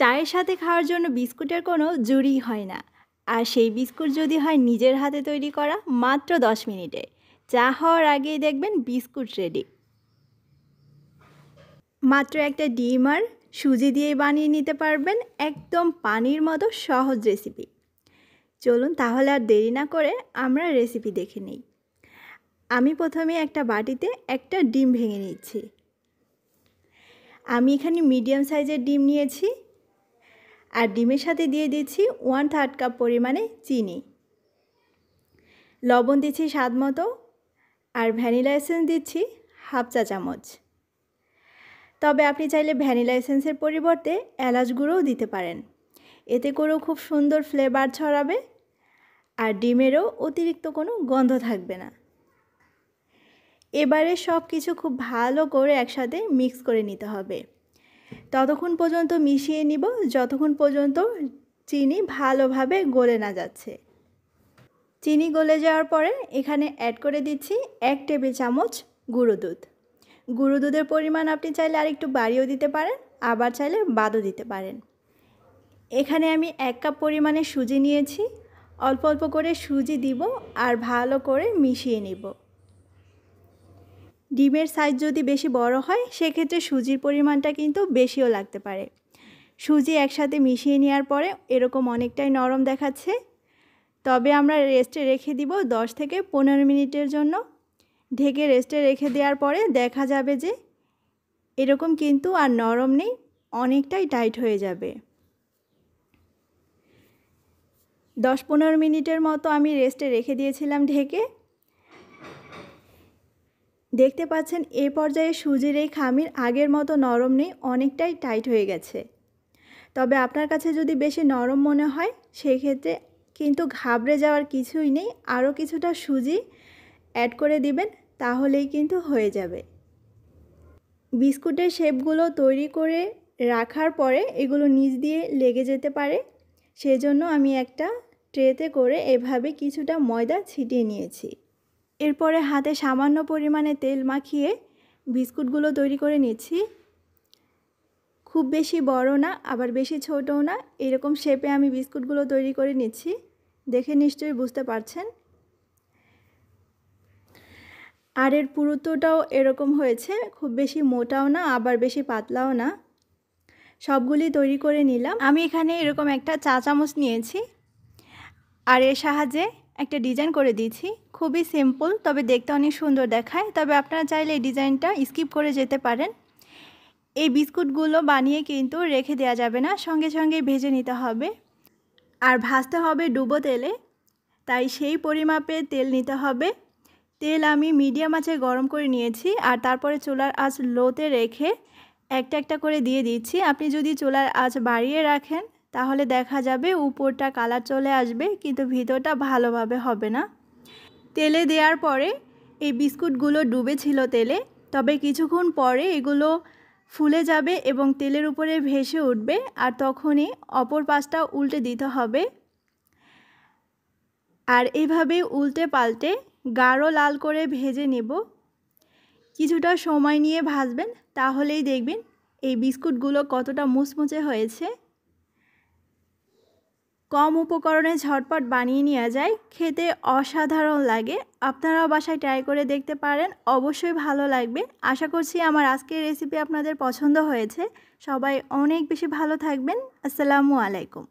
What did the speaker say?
চায়ের সাথে খাওয়ার জন্য বিস্কুটের কোনো জুড়ি হয় না আর সেই বিস্কুট যদি হয় নিজের হাতে তৈরি করা মাত্র দশ মিনিটে চা হওয়ার আগেই দেখবেন বিস্কুট রেডি মাত্র একটা ডিম আর সুজি দিয়ে বানিয়ে নিতে পারবেন একদম পানির মতো সহজ রেসিপি চলুন তাহলে আর দেরি না করে আমরা রেসিপি দেখে নিই আমি প্রথমে একটা বাটিতে একটা ডিম ভেঙে নিচ্ছি আমি এখানে মিডিয়াম সাইজের ডিম নিয়েছি আর ডিমের সাথে দিয়ে দিচ্ছি ওয়ান থার্ড কাপ পরিমাণে চিনি লবণ দিচ্ছি স্বাদ মতো আর ভ্যানিলা এসেন্স দিচ্ছি হাফ চা চামচ তবে আপনি চাইলে ভ্যানিলা এসেন্সের পরিবর্তে এলাচ গুঁড়োও দিতে পারেন এতে করেও খুব সুন্দর ফ্লেভার ছড়াবে আর ডিমেরও অতিরিক্ত কোনো গন্ধ থাকবে না এবারে সব কিছু খুব ভালো করে একসাথে মিক্স করে নিতে হবে ততক্ষণ পর্যন্ত মিশিয়ে নিব যতক্ষণ পর্যন্ত চিনি ভালোভাবে গলে না যাচ্ছে চিনি গলে যাওয়ার পরে এখানে অ্যাড করে দিচ্ছি এক টেবিল চামচ গুঁড়ো দুধ গুঁড়ো দুধের পরিমাণ আপনি চাইলে আরেকটু বাড়িয়েও দিতে পারেন আবার চাইলে বাদও দিতে পারেন এখানে আমি এক কাপ পরিমাণে সুজি নিয়েছি অল্প অল্প করে সুজি দিব আর ভালো করে মিশিয়ে নিব ডিমের সাইজ যদি বেশি বড় হয় সেক্ষেত্রে সুজির পরিমাণটা কিন্তু বেশিও লাগতে পারে সুজি একসাথে মিশিয়ে নেওয়ার পরে এরকম অনেকটাই নরম দেখাচ্ছে তবে আমরা রেস্টে রেখে দিব দশ থেকে পনেরো মিনিটের জন্য ঢেকে রেস্টে রেখে দেওয়ার পরে দেখা যাবে যে এরকম কিন্তু আর নরম নেই অনেকটাই টাইট হয়ে যাবে দশ পনেরো মিনিটের মতো আমি রেস্টে রেখে দিয়েছিলাম ঢেকে দেখতে পাচ্ছেন এ পর্যায়ে সুজির এই খামির আগের মতো নরম নেই অনেকটাই টাইট হয়ে গেছে তবে আপনার কাছে যদি বেশি নরম মনে হয় সেক্ষেত্রে কিন্তু ঘাবড়ে যাওয়ার কিছুই নেই আরও কিছুটা সুজি অ্যাড করে দিবেন তাহলেই কিন্তু হয়ে যাবে বিস্কুটের শেপগুলো তৈরি করে রাখার পরে এগুলো নিচ দিয়ে লেগে যেতে পারে সেজন্য আমি একটা ট্রেতে করে এভাবে কিছুটা ময়দা ছিটিয়ে নিয়েছি এরপরে হাতে সামান্য পরিমাণে তেল মাখিয়ে বিস্কুটগুলো তৈরি করে নিচ্ছি খুব বেশি বড় না আবার বেশি ছোটও না এরকম শেপে আমি বিস্কুটগুলো তৈরি করে নিচ্ছি দেখে নিশ্চয়ই বুঝতে পারছেন আর এর পুরুত্বটাও এরকম হয়েছে খুব বেশি মোটাও না আবার বেশি পাতলাও না সবগুলি তৈরি করে নিলাম আমি এখানে এরকম একটা চা চামচ নিয়েছি আর এর সাহায্যে একটা ডিজাইন করে দিয়েছি খুবই সিম্পল তবে দেখতে অনেক সুন্দর দেখায় তবে আপনারা চাইলে এই ডিজাইনটা স্কিপ করে যেতে পারেন এই বিস্কুটগুলো বানিয়ে কিন্তু রেখে দেওয়া যাবে না সঙ্গে সঙ্গে ভেজে নিতে হবে আর ভাজতে হবে ডুবো তেলে তাই সেই পরিমাপে তেল নিতে হবে তেল আমি মিডিয়াম আছে গরম করে নিয়েছি আর তারপরে চুলার আঁচ লোতে রেখে একটা একটা করে দিয়ে দিচ্ছি আপনি যদি চুলার আঁচ বাড়িয়ে রাখেন তাহলে দেখা যাবে উপরটা কালার চলে আসবে কিন্তু ভিতরটা ভালোভাবে হবে না তেলে দেওয়ার পরে এই বিস্কুটগুলো ডুবেছিল তেলে তবে কিছুক্ষণ পরে এগুলো ফুলে যাবে এবং তেলের উপরে ভেসে উঠবে আর তখনই অপর পাশটা উল্টে দিতে হবে আর এভাবে উল্টে পাল্টে গাঢ় লাল করে ভেজে নেব কিছুটা সময় নিয়ে ভাজবেন তাহলেই দেখবেন এই বিস্কুটগুলো কতটা মুচমুচে হয়েছে কম উপকরণে ঝটপট বানিয়ে নেওয়া যায় খেতে অসাধারণ লাগে আপনারাও বাসায় ট্রাই করে দেখতে পারেন অবশ্যই ভালো লাগবে আশা করছি আমার আজকের রেসিপি আপনাদের পছন্দ হয়েছে সবাই অনেক বেশি ভালো থাকবেন আসসালামু আলাইকুম